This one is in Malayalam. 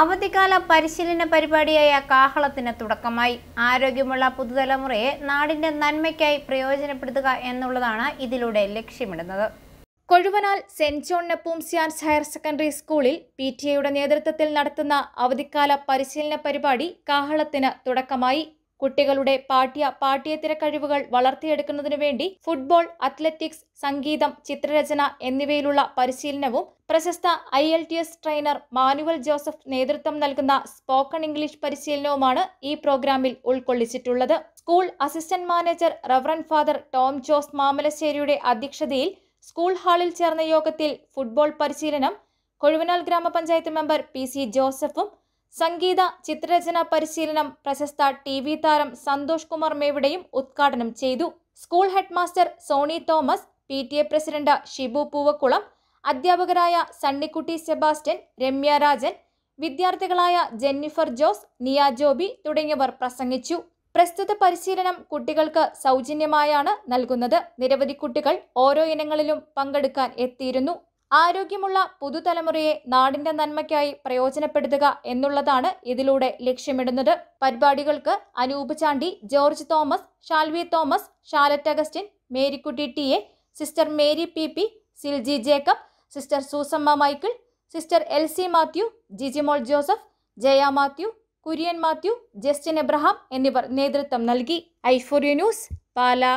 അവധിക്കാല പരിശീലന പരിപാടിയായ കാഹളത്തിന് തുടക്കമായി ആരോഗ്യമുള്ള പുതുതലമുറയെ നാടിന്റെ നന്മയ്ക്കായി പ്രയോജനപ്പെടുത്തുക എന്നുള്ളതാണ് ഇതിലൂടെ ലക്ഷ്യമിടുന്നത് കൊഴുവനാൽ സെന്റ് ജോൺ നപ്പൂംസിയാൻസ് ഹയർ സെക്കൻഡറി സ്കൂളിൽ പി ടി എയുടെ നേതൃത്വത്തിൽ നടത്തുന്ന അവധിക്കാല പരിശീലന പരിപാടി കാഹളത്തിന് തുടക്കമായി കുട്ടികളുടെ പാഠ്യ പാഠ്യേതര കഴിവുകൾ വളർത്തിയെടുക്കുന്നതിനു വേണ്ടി ഫുട്ബോൾ അത്ലറ്റിക്സ് സംഗീതം ചിത്രരചന എന്നിവയിലുള്ള പരിശീലനവും പ്രശസ്ത IELTS trainer Manuel Joseph നേതൃത്വം നൽകുന്ന സ്പോക്കൺ ഇംഗ്ലീഷ് പരിശീലനവുമാണ് ഈ പ്രോഗ്രാമിൽ ഉൾക്കൊള്ളിച്ചിട്ടുള്ളത് school assistant manager reverend father Tom Jose മാമലശ്ശേരിയുടെ അധ്യക്ഷതയിൽ സ്കൂൾ ഹാളിൽ ചേർന്ന യോഗത്തിൽ ഫുട്ബോൾ പരിശീലനം കൊഴുവനാൽ ഗ്രാമപഞ്ചായത്ത് മെമ്പർ പി സി ജോസഫും സംഗീത ചിത്രരചന പരിശീലനം പ്രശസ്ത ടി വി താരം സന്തോഷ് കുമാർ മേവിടെയും ഉദ്ഘാടനം ചെയ്തു school headmaster Sony Thomas P T A president Shibu Poovakkulam അധ്യാപകരായ സണ്ണിക്കുട്ടി സെബാസ്റ്റ്യൻ രമ്യ രാജൻ വിദ്യാർത്ഥികളായ ജെന്നിഫർ ജോസ് നിയ ജോബി തുടങ്ങിയവർ പ്രസംഗിച്ചു പ്രസ്തുത പരിശീലനം കുട്ടികൾക്ക് സൗജന്യമായാണ് നൽകുന്നത് നിരവധി കുട്ടികൾ ഓരോ ഇനങ്ങളിലും പങ്കെടുക്കാൻ എത്തിയിരുന്നു ആരോഗ്യമുള്ള പുതുതലമുറയെ നാടിന്റെ നന്മയ്ക്കായി പ്രയോജനപ്പെടുത്തുക എന്നുള്ളതാണ് ഇതിലൂടെ ലക്ഷ്യമിടുന്നത് പരിപാടികൾക്ക് Anoop Chandy George Thomas Shalvi Thomas Shalet Augustine Marykutty T A sister Mary P P Silji Jacob sister Susamma Michael sister L C Mathew Jijimol Joseph Jaya Mathew Kurian Mathew Justin Abraham എന്നിവർ നേതൃത്വം നൽകി I four you news Pala